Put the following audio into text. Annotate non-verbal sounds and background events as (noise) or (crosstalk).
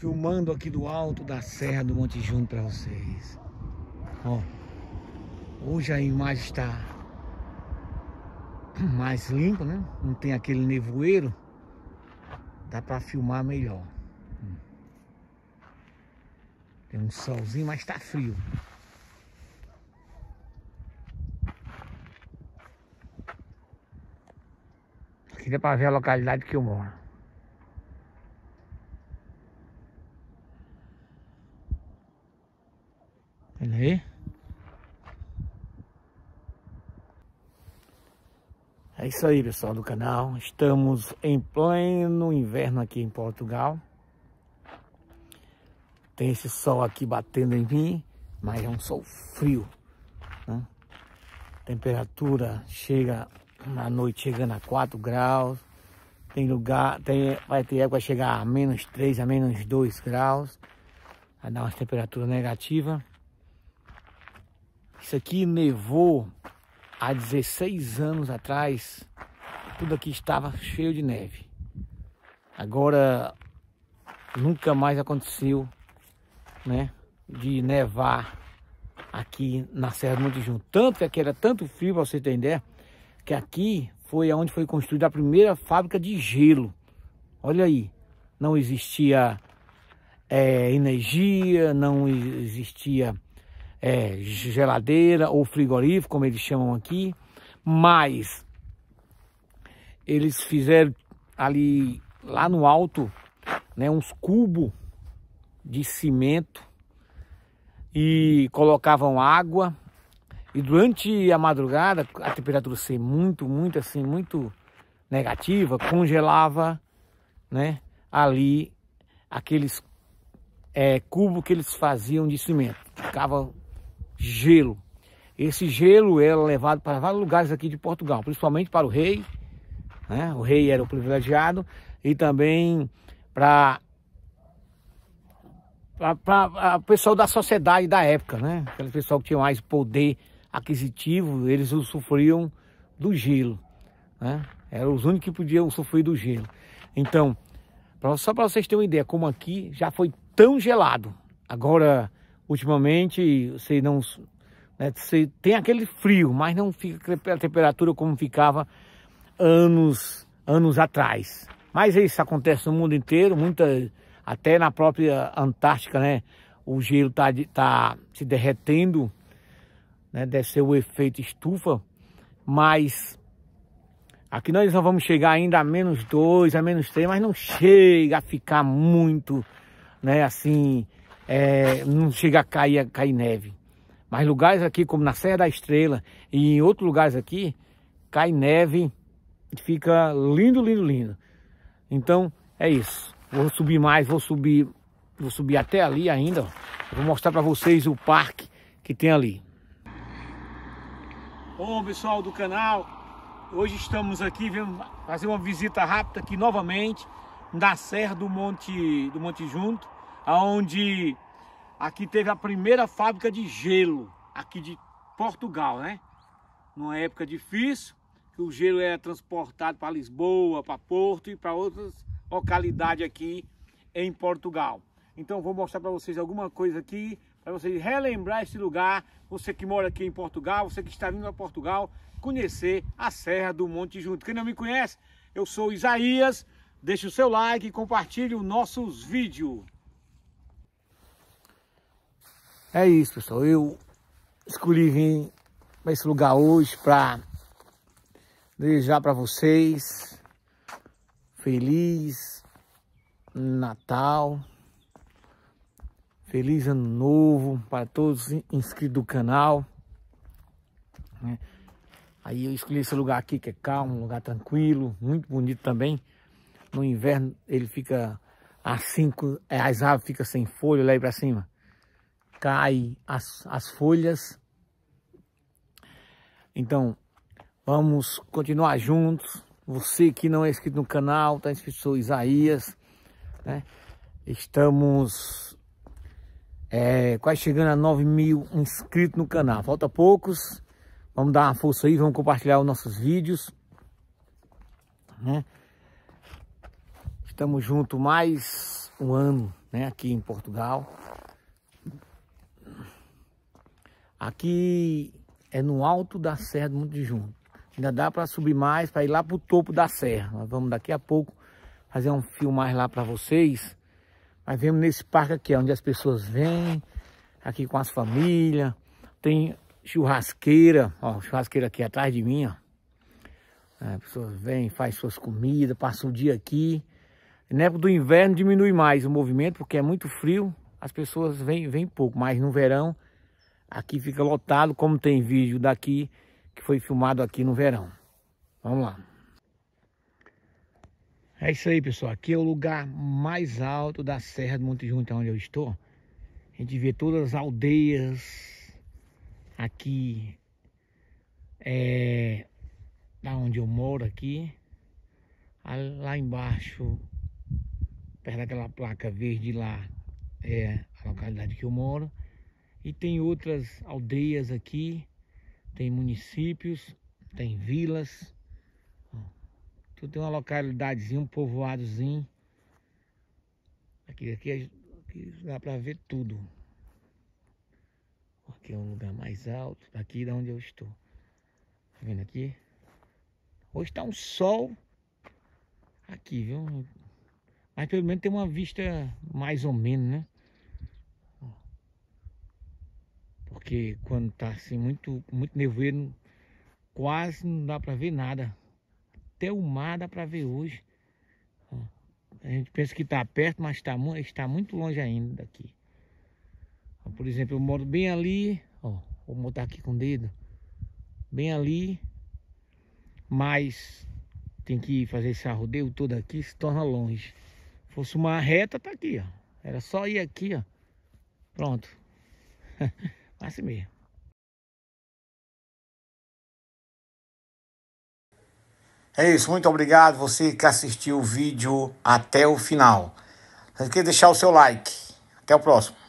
filmando aqui do alto da Serra do Monte Junto para vocês. Ó, hoje a imagem está mais limpa, né? Não tem aquele nevoeiro. Dá para filmar melhor. Tem um solzinho, mas está frio. Aqui dá para ver a localidade que eu moro. É isso aí, pessoal do canal. Estamos em pleno inverno aqui em Portugal. Tem esse sol aqui batendo em mim, mas é um sol frio. Né? Temperatura chega na noite chegando a 4 graus. Tem lugar, tem, vai ter época chegar a menos 3, a menos 2 graus. Vai dar uma temperatura negativa. Isso aqui nevou há 16 anos atrás. Tudo aqui estava cheio de neve. Agora nunca mais aconteceu, né, de nevar aqui na Serra do Monte Junto. Tanto que aqui era tanto frio, para você ter ideia, que aqui foi onde foi construída a primeira fábrica de gelo. Olha aí, não existia é, energia, não existia é, geladeira ou frigorífico, como eles chamam aqui, mas eles fizeram ali lá no alto, né, uns cubos de cimento e colocavam água e durante a madrugada a temperatura ser muito, muito assim, muito negativa, congelava, né, ali aqueles é, cubos que eles faziam de cimento. Ficava gelo. Esse gelo era é levado para vários lugares aqui de Portugal, principalmente para o rei, né? o rei era o privilegiado, e também para o pessoal da sociedade da época, né? Aquele pessoal que tinha mais poder aquisitivo, eles sofriam do gelo, né? Eram os únicos que podiam sofrer do gelo. Então, só para vocês terem uma ideia, como aqui já foi tão gelado. Agora, Ultimamente, você não. Né, você tem aquele frio, mas não fica a temperatura como ficava anos, anos atrás. Mas é isso acontece no mundo inteiro, muita, até na própria Antártica, né? O gelo está tá se derretendo, né? deve ser o efeito estufa, mas aqui nós não vamos chegar ainda a menos dois a menos três mas não chega a ficar muito, né? Assim, é, não chega a cair, a cair neve. Mas lugares aqui, como na Serra da Estrela e em outros lugares aqui, cai neve e fica lindo, lindo, lindo. Então, é isso. Vou subir mais, vou subir, vou subir até ali ainda. Vou mostrar para vocês o parque que tem ali. Bom, pessoal do canal, hoje estamos aqui, vamos fazer uma visita rápida aqui novamente na Serra do Monte, do Monte Junto onde aqui teve a primeira fábrica de gelo, aqui de Portugal, né? Numa época difícil, que o gelo era transportado para Lisboa, para Porto e para outras localidades aqui em Portugal. Então vou mostrar para vocês alguma coisa aqui, para vocês relembrar esse lugar, você que mora aqui em Portugal, você que está vindo a Portugal, conhecer a Serra do Monte Junto. Quem não me conhece, eu sou Isaías, deixe o seu like e compartilhe os nossos vídeos. É isso, pessoal. Eu escolhi vir para esse lugar hoje para desejar para vocês feliz Natal, feliz ano novo para todos inscritos do canal. Né? Aí eu escolhi esse lugar aqui que é calmo, um lugar tranquilo, muito bonito também. No inverno ele fica assim, é, as árvores ficam sem folha, lá aí para cima cai as, as folhas. Então, vamos continuar juntos. Você que não é inscrito no canal, está inscrito, sou Isaías. Né? Estamos é, quase chegando a 9 mil inscritos no canal. Falta poucos. Vamos dar uma força aí, vamos compartilhar os nossos vídeos. Né? Estamos juntos mais um ano né, aqui em Portugal. Aqui é no alto da Serra do Monte de Junto. Ainda dá para subir mais, para ir lá para o topo da serra. Nós vamos daqui a pouco fazer um filme mais lá para vocês. Mas vemos nesse parque aqui, onde as pessoas vêm, aqui com as famílias. Tem churrasqueira, ó, churrasqueira aqui atrás de mim, ó. É, as pessoas vêm, faz suas comidas, passam o dia aqui. Na época do inverno diminui mais o movimento, porque é muito frio, as pessoas vêm, vêm pouco, mas no verão Aqui fica lotado, como tem vídeo daqui, que foi filmado aqui no verão. Vamos lá. É isso aí, pessoal. Aqui é o lugar mais alto da Serra do Monte Junto, é onde eu estou. A gente vê todas as aldeias aqui, é, da onde eu moro aqui. Lá embaixo, perto daquela placa verde lá, é a localidade que eu moro. E tem outras aldeias aqui, tem municípios, tem vilas. Tudo então, tem uma localidadezinha, um povoadozinho. Aqui, aqui, aqui dá para ver tudo. Aqui é um lugar mais alto, aqui da onde eu estou. Tá vendo aqui? Hoje está um sol aqui, viu? Mas pelo menos tem uma vista mais ou menos, né? porque quando tá assim muito, muito nevoeiro, quase não dá para ver nada. Até o mar dá para ver hoje. A gente pensa que está perto, mas tá, está muito longe ainda daqui. Por exemplo, eu moro bem ali, ó, vou botar aqui com o dedo, bem ali, mas tem que fazer esse arrodeio todo aqui, se torna longe. Se fosse uma reta, tá aqui, ó. Era só ir aqui, ó. Pronto. (laughs) Assim mesmo. É isso, muito obrigado você que assistiu o vídeo até o final. Não esqueça de deixar o seu like. Até o próximo.